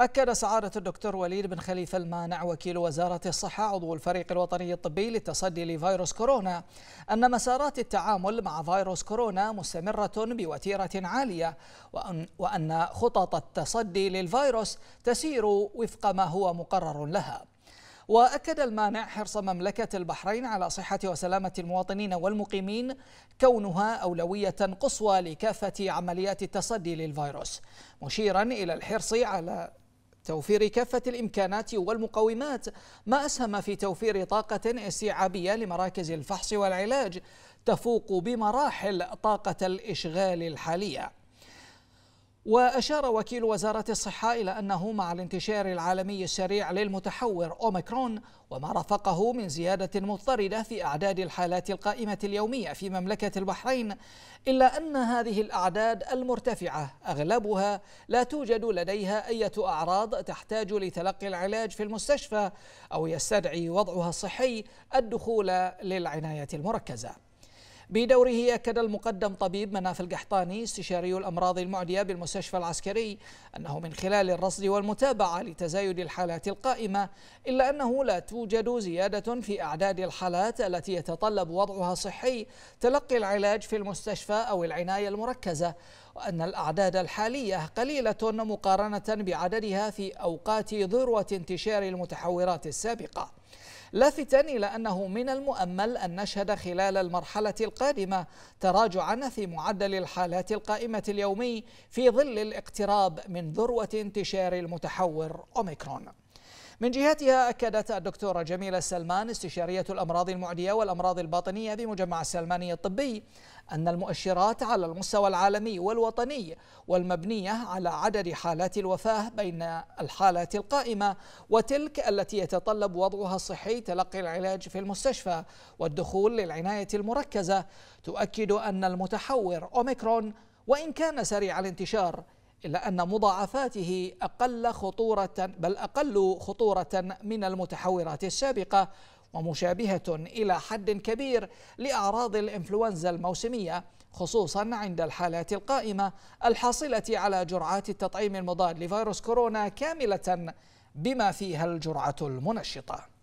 أكد سعادة الدكتور وليد بن خليفة المانع وكيل وزارة الصحة عضو الفريق الوطني الطبي للتصدي لفيروس كورونا أن مسارات التعامل مع فيروس كورونا مستمرة بوتيرة عالية وأن خطط التصدي للفيروس تسير وفق ما هو مقرر لها وأكد المانع حرص مملكة البحرين على صحة وسلامة المواطنين والمقيمين كونها أولوية قصوى لكافة عمليات التصدي للفيروس مشيرا إلى الحرص على توفير كافة الإمكانات والمقومات ما أسهم في توفير طاقة استيعابية لمراكز الفحص والعلاج تفوق بمراحل طاقة الإشغال الحالية وأشار وكيل وزارة الصحة إلى أنه مع الانتشار العالمي السريع للمتحور أوميكرون وما رافقه من زيادة مضطردة في أعداد الحالات القائمة اليومية في مملكة البحرين إلا أن هذه الأعداد المرتفعة أغلبها لا توجد لديها أي أعراض تحتاج لتلقي العلاج في المستشفى أو يستدعي وضعها الصحي الدخول للعناية المركزة بدوره أكد المقدم طبيب مناف القحطاني استشاري الأمراض المعدية بالمستشفى العسكري أنه من خلال الرصد والمتابعة لتزايد الحالات القائمة إلا أنه لا توجد زيادة في أعداد الحالات التي يتطلب وضعها صحي تلقي العلاج في المستشفى أو العناية المركزة وأن الأعداد الحالية قليلة مقارنة بعددها في أوقات ذروة انتشار المتحورات السابقة لافتا إلى أنه من المؤمل أن نشهد خلال المرحلة القادمة تراجعا في معدل الحالات القائمة اليومي في ظل الاقتراب من ذروة انتشار المتحور أوميكرون من جهتها أكدت الدكتورة جميلة السلمان استشارية الأمراض المعدية والأمراض الباطنية بمجمع السلماني الطبي أن المؤشرات على المستوى العالمي والوطني والمبنية على عدد حالات الوفاة بين الحالات القائمة وتلك التي يتطلب وضعها الصحي تلقي العلاج في المستشفى والدخول للعناية المركزة تؤكد أن المتحور أوميكرون وإن كان سريع الانتشار إلا أن مضاعفاته أقل خطورة بل أقل خطورة من المتحورات السابقة ومشابهة إلى حد كبير لأعراض الإنفلونزا الموسمية خصوصا عند الحالات القائمة الحاصلة على جرعات التطعيم المضاد لفيروس كورونا كاملة بما فيها الجرعة المنشطة